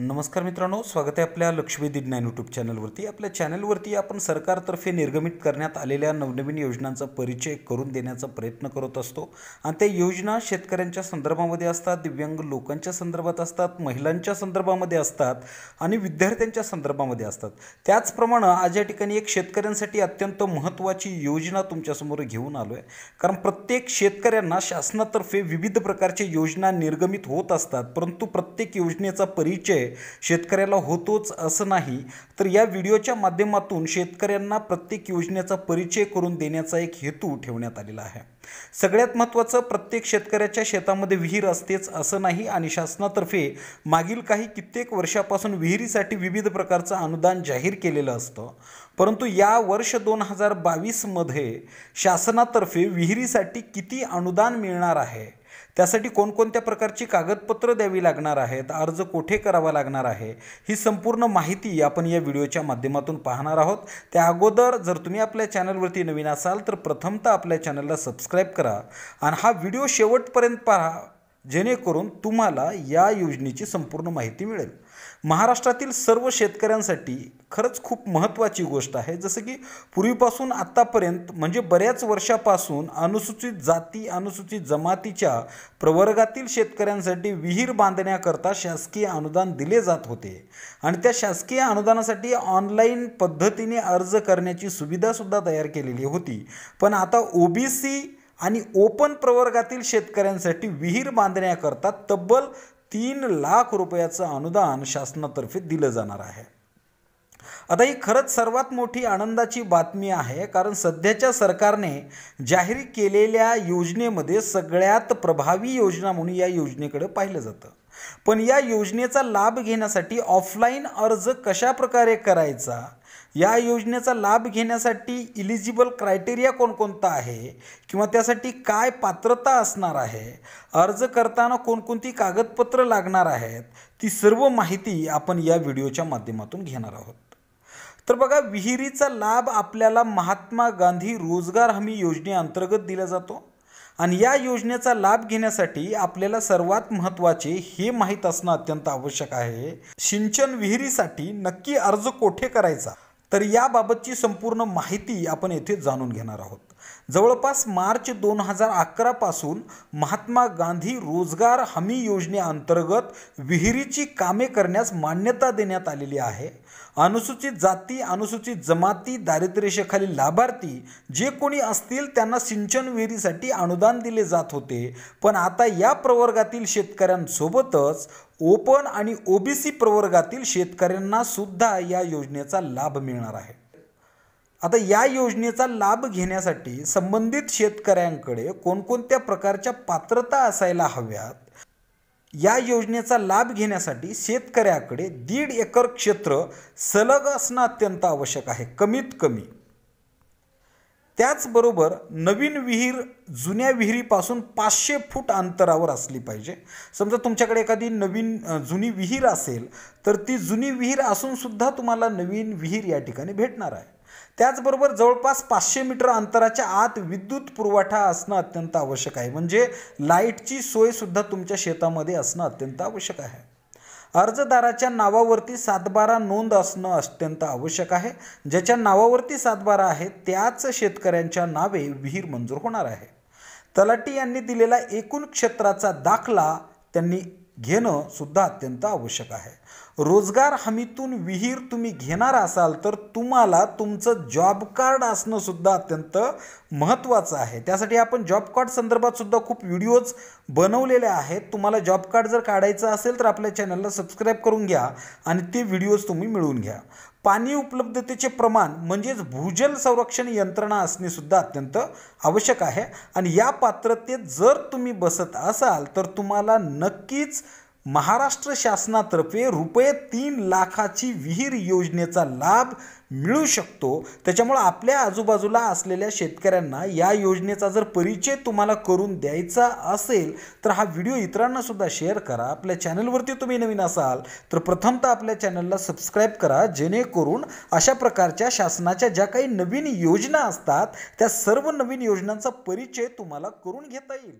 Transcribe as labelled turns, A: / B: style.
A: नमस्कार मित्रांनो स्वागत आहे आपल्या लक्ष्मी ज्ञान यूट्यूब चॅनलवरती आपल्या चॅनलवरती आपण सरकारतर्फे निर्गमित करण्यात आलेल्या नवनवीन योजनांचा परिचय करून देण्याचा प्रयत्न करत असतो आणि त्या योजना शेतकऱ्यांच्या संदर्भामध्ये असतात दिव्यांग लोकांच्या संदर्भात असतात महिलांच्या संदर्भामध्ये असतात आणि विद्यार्थ्यांच्या संदर्भामध्ये असतात त्याचप्रमाणे आज या ठिकाणी एक शेतकऱ्यांसाठी अत्यंत महत्त्वाची योजना तुमच्यासमोर घेऊन आलो आहे कारण प्रत्येक शेतकऱ्यांना शासनातर्फे विविध प्रकारच्या योजना निर्गमित होत असतात परंतु प्रत्येक योजनेचा परिचय शेतकऱ्याला होतोच असं नाही तर या व्हिडिओच्या माध्यमातून शेतकऱ्यांना प्रत्येक योजनेचा परिचय करून देण्याचा एक हेतू ठेवण्यात आलेला आहे सगळ्यात महत्त्वाचं प्रत्येक शेतकऱ्याच्या शेतामध्ये विहीर असतेच असं नाही आणि शासनातर्फे मागील काही कित्येक वर्षापासून विहिरीसाठी विविध प्रकारचं अनुदान जाहीर केलेलं असतं परंतु या वर्ष दोन हजार बावीसमध्ये शासनातर्फे विहिरीसाठी किती अनुदान मिळणार आहे त्यासाठी कोणकोणत्या प्रकारची कागदपत्रं द्यावी लागणार आहेत अर्ज कोठे करावा लागणार आहे ही संपूर्ण माहिती आपण या व्हिडिओच्या माध्यमातून पाहणार आहोत त्या अगोदर जर तुम्ही आपल्या चॅनलवरती नवीन असाल तर प्रथमतः आपल्या चॅनलला सबस्क्राईब करा आणि हा व्हिडिओ शेवटपर्यंत पहा जेणेकरून तुम्हाला या योजनेची संपूर्ण माहिती मिळेल महाराष्ट्रातील सर्व शेतकऱ्यांसाठी खरंच खूप महत्त्वाची गोष्ट आहे जसं की पूर्वीपासून आत्तापर्यंत म्हणजे बऱ्याच वर्षापासून अनुसूचित जाती अनुसूचित जमातीच्या प्रवर्गातील शेतकऱ्यांसाठी विहीर बांधण्याकरता शासकीय अनुदान दिले जात होते आणि त्या शासकीय अनुदानासाठी ऑनलाईन पद्धतीने अर्ज करण्याची सुविधासुद्धा तयार केलेली होती पण आता ओबीसी आणि ओपन प्रवर्गातील शेतकऱ्यांसाठी विहीर बांधण्याकरता तब्बल तीन लाख रुपयाचं अनुदान शासनातर्फे दिलं जाणार आहे आता ही खरंच सर्वात मोठी आनंदाची बातमी आहे कारण सध्याच्या सरकारने जाहीर केलेल्या योजनेमध्ये सगळ्यात प्रभावी योजना म्हणून या योजनेकडे पाहिलं जातं पण या योजनेचा लाभ घेण्यासाठी ऑफलाईन अर्ज कशा प्रकारे करायचा या योजनेचा लाभ घेण्यासाठी इलिजिबल क्रायटेरिया कोणकोणता आहे किंवा त्यासाठी काय पात्रता असणार आहे अर्ज करताना कोणकोणती कागदपत्र लागणार आहेत ती सर्व माहिती आपण या व्हिडिओच्या माध्यमातून घेणार आहोत तर बघा विहिरीचा लाभ आपल्याला महात्मा गांधी रोजगार हमी योजनेअंतर्गत दिला जातो आणि या योजनेचा लाभ घेण्यासाठी आपल्याला सर्वात महत्त्वाचे हे माहीत असणं अत्यंत आवश्यक आहे सिंचन विहिरीसाठी नक्की अर्ज कोठे करायचा तर याबाबतची संपूर्ण माहिती आपण येथे जाणून घेणार आहोत जवळपास मार्च दोन हजार अकरापासून महात्मा गांधी रोजगार हमी योजनेअंतर्गत विहिरीची कामे करण्यास मान्यता देण्यात आलेली आहे अनुसूचित जाती अनुसूचित जमाती दारिद्र्यरेषेखाली लाभार्थी जे कोणी असतील त्यांना सिंचन विहिरीसाठी अनुदान दिले जात होते पण आता या प्रवर्गातील शेतकऱ्यांसोबतच ओपन आणि ओबीसी प्रवर्गातील शेतकऱ्यांना सुद्धा या योजनेचा लाभ मिळणार आहे आता या योजनेचा लाभ घेण्यासाठी संबंधित शेतकऱ्यांकडे कोणकोणत्या प्रकारच्या पात्रता असायला हव्यात या योजनेचा लाभ घेण्यासाठी शेतकऱ्याकडे दीड एकर क्षेत्र सलग असणं अत्यंत आवश्यक आहे कमीत कमी त्याचबरोबर नवीन विहीर जुन्या विहिरीपासून पाचशे फूट अंतरावर असली पाहिजे समजा तुमच्याकडे एखादी नवीन जुनी विहीर असेल तर ती जुनी विहीर असूनसुद्धा तुम्हाला नवीन विहीर या ठिकाणी भेटणार आहे त्याचबरोबर जवळपास पाचशे मीटर अंतराच्या आत विद्युत पुरवठा असणं अत्यंत आवश्यक आहे म्हणजे लाईटची सोय सुद्धा तुमच्या शेतामध्ये असणं अत्यंत आवश्यक आहे अर्जदाराच्या नावावरती सातबारा नोंद असणं अत्यंत आवश्यक आहे ज्याच्या नावावरती सातबारा आहे त्याच शेतकऱ्यांच्या नावे विहीर मंजूर होणार आहे तलाटी यांनी दिलेला एकूण क्षेत्राचा दाखला त्यांनी घेणं सुद्धा अत्यंत आवश्यक आहे रोजगार हमीतून विहीर तुम्ही घेणार असाल तर तुम्हाला तुमचं जॉब कार्ड असणं सुद्धा अत्यंत महत्त्वाचं आहे त्यासाठी आपण जॉब कार्ड संदर्भात सुद्धा खूप व्हिडिओज बनवलेले आहेत तुम्हाला जॉब कार्ड जर काढायचं असेल तर आपल्या चॅनलला सबस्क्राईब करून घ्या आणि ते व्हिडिओज तुम्ही मिळवून घ्या पाणी उपलब्धतेचे प्रमाण म्हणजेच भूजल संरक्षण यंत्रणा असणे सुद्धा अत्यंत आवश्यक आहे आणि या पात्रतेत जर तुम्ही बसत असाल तर तुम्हाला नक्कीच महाराष्ट्र शासनातर्फे रुपये तीन लाखाची विहीर योजनेचा लाभ मिळू शकतो त्याच्यामुळं आपल्या आजूबाजूला असलेल्या शेतकऱ्यांना या योजनेचा जर परिचय तुम्हाला करून द्यायचा असेल तर हा व्हिडिओ इतरांना सुद्धा शेअर करा आपल्या चॅनलवरती तुम्ही नवीन असाल तर प्रथमतः आपल्या चॅनलला सबस्क्राईब करा जेणेकरून अशा प्रकारच्या शासनाच्या ज्या काही नवीन योजना असतात त्या सर्व नवीन योजनांचा परिचय तुम्हाला करून घेता येईल